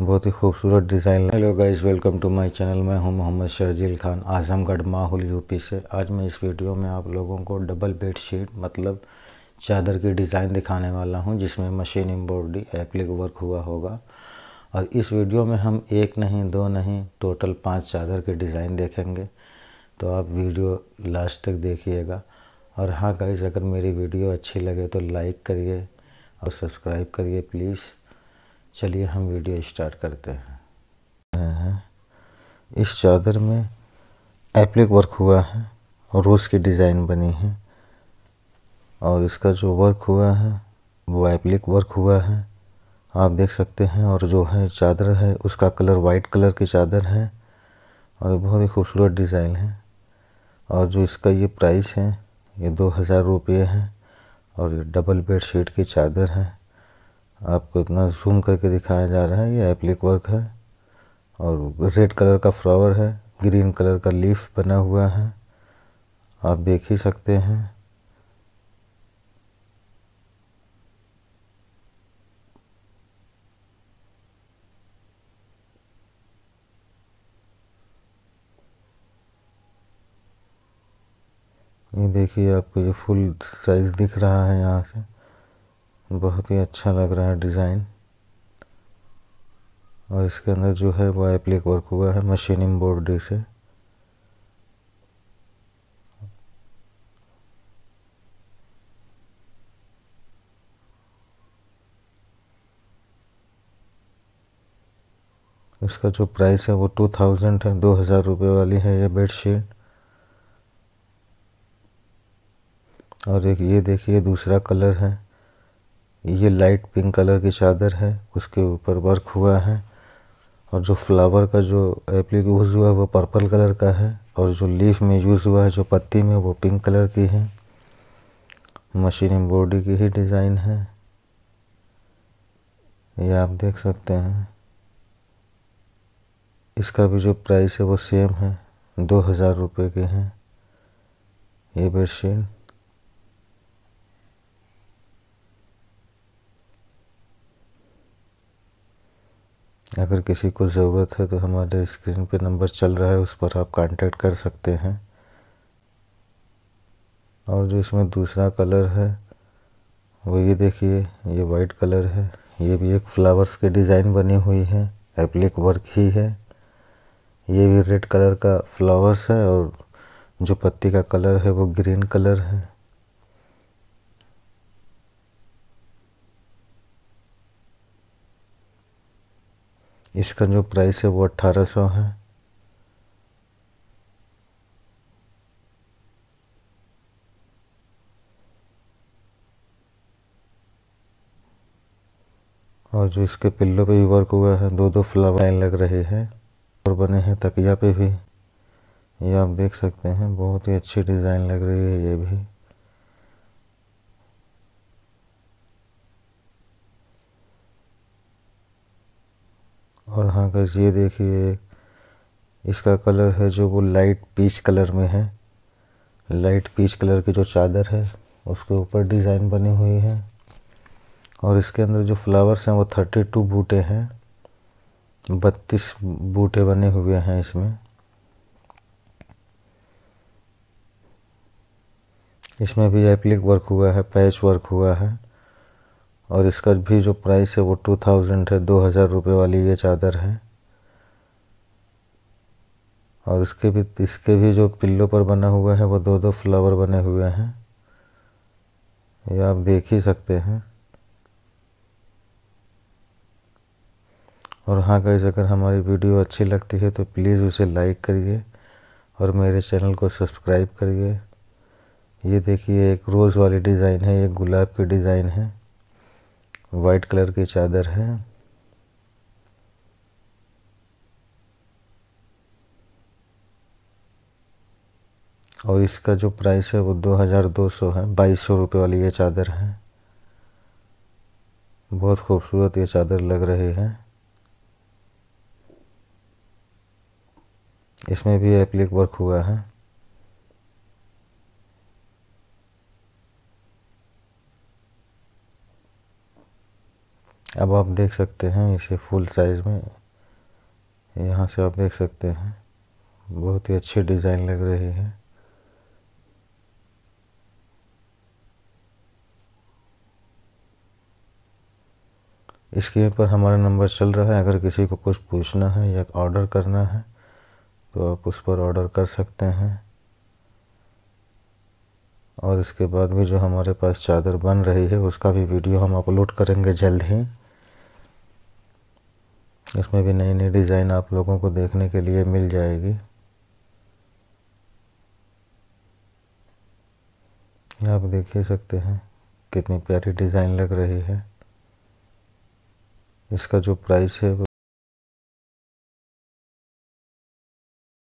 बहुत ही खूबसूरत design hello guys welcome to my channel मैं हूं मोहम्मद शर्जील खान आजमगढ़ माहौल यूपी से आज मैं इस वीडियो में आप लोगों को डबल बेड शीट मतलब चादर की डिज़ाइन दिखाने वाला हूं जिसमें मशीन एम्ब्रॉयडरी एप्लिक वर्क हुआ होगा और इस वीडियो में हम एक नहीं दो नहीं टोटल पाँच चादर के डिज़ाइन देखेंगे तो आप वीडियो लास्ट तक देखिएगा और हाँ गाइज अगर मेरी वीडियो अच्छी लगे तो लाइक करिए और सब्सक्राइब करिए प्लीज़ चलिए हम वीडियो स्टार्ट करते हैं इस चादर में एप्लिक वर्क हुआ है और रोज़ की डिज़ाइन बनी है और इसका जो वर्क हुआ है वो एप्लिक वर्क हुआ है आप देख सकते हैं और जो है चादर है उसका कलर वाइट कलर की चादर है और बहुत ही खूबसूरत डिज़ाइन है और जो इसका ये प्राइस है ये दो हज़ार रुपये है और ये डबल बेड शीट की चादर है आपको इतना जूम करके दिखाया जा रहा है ये एप्लिक वर्क है और रेड कलर का फ्लावर है ग्रीन कलर का लीफ बना हुआ है आप देख ही सकते हैं ये देखिए आपको ये फुल साइज दिख रहा है यहाँ से बहुत ही अच्छा लग रहा है डिज़ाइन और इसके अंदर जो है वो एप्लिक वर्क हुआ है मशीन एम्ब्रॉयडरी से इसका जो प्राइस है वो टू थाउजेंड है दो हज़ार रुपये वाली है ये बेडशीट और एक ये देखिए दूसरा कलर है ये लाइट पिंक कलर की चादर है उसके ऊपर वर्क हुआ है और जो फ्लावर का जो एप्लिक यूज हुआ है वो पर्पल कलर का है और जो लीफ में यूज हुआ है जो पत्ती में वो पिंक कलर की है मशीन एम्ब्रॉयडरी की ही डिज़ाइन है ये आप देख सकते हैं इसका भी जो प्राइस है वो सेम है दो हज़ार रुपये के हैं ये बेडशीट अगर किसी को ज़रूरत है तो हमारे स्क्रीन पे नंबर चल रहा है उस पर आप कांटेक्ट कर सकते हैं और जो इसमें दूसरा कलर है वो ये देखिए ये वाइट कलर है ये भी एक फ्लावर्स के डिज़ाइन बनी हुई है एप्लिक वर्क ही है ये भी रेड कलर का फ्लावर्स है और जो पत्ती का कलर है वो ग्रीन कलर है इसका जो प्राइस है वो अट्ठारह सौ है और जो इसके पिल्लों पे भी वर्क हुआ है दो दो फ्लावर लाइन लग रहे हैं और बने हैं तकिया पे भी ये आप देख सकते हैं बहुत ही अच्छी डिज़ाइन लग रही है ये भी और हाँ गाइस ये देखिए इसका कलर है जो वो लाइट पीच कलर में है लाइट पीच कलर की जो चादर है उसके ऊपर डिज़ाइन बनी हुई है और इसके अंदर जो फ्लावर्स हैं वो थर्टी टू बूटे हैं बत्तीस बूटे बने हुए हैं इसमें इसमें भी एप्लिक वर्क हुआ है पैच वर्क हुआ है और इसका भी जो प्राइस है वो टू थाउजेंड है दो हज़ार रुपये वाली ये चादर है और इसके भी इसके भी जो पिल्लों पर बना हुआ है वो दो दो फ्लावर बने हुए हैं ये आप देख ही सकते हैं और हाँ गाइज अगर हमारी वीडियो अच्छी लगती है तो प्लीज़ उसे लाइक करिए और मेरे चैनल को सब्सक्राइब करिए ये देखिए एक रोज़ वाली डिज़ाइन है एक गुलाब की डिज़ाइन है वाइट कलर की चादर है और इसका जो प्राइस है वो दो हज़ार दो सौ है बाईस सौ रुपये वाली ये चादर है बहुत खूबसूरत ये चादर लग रही है इसमें भी एप्लिक वर्क हुआ है अब आप देख सकते हैं इसे फुल साइज में यहाँ से आप देख सकते हैं बहुत ही अच्छी डिज़ाइन लग रही है इसके पर हमारा नंबर चल रहा है अगर किसी को कुछ पूछना है या ऑर्डर करना है तो आप उस पर ऑर्डर कर सकते हैं और इसके बाद भी जो हमारे पास चादर बन रही है उसका भी वीडियो हम अपलोड करेंगे जल्द ही इसमें भी नई नई डिज़ाइन आप लोगों को देखने के लिए मिल जाएगी आप देख ही सकते हैं कितनी प्यारी डिज़ाइन लग रही है इसका जो प्राइस है